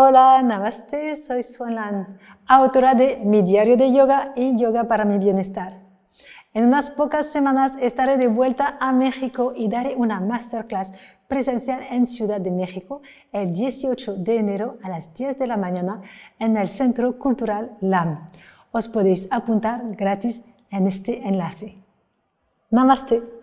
Hola, Namaste, soy Suanlan, autora de Mi diario de yoga y Yoga para mi bienestar. En unas pocas semanas estaré de vuelta a México y daré una masterclass presencial en Ciudad de México el 18 de enero a las 10 de la mañana en el Centro Cultural LAM. Os podéis apuntar gratis en este enlace. Namaste.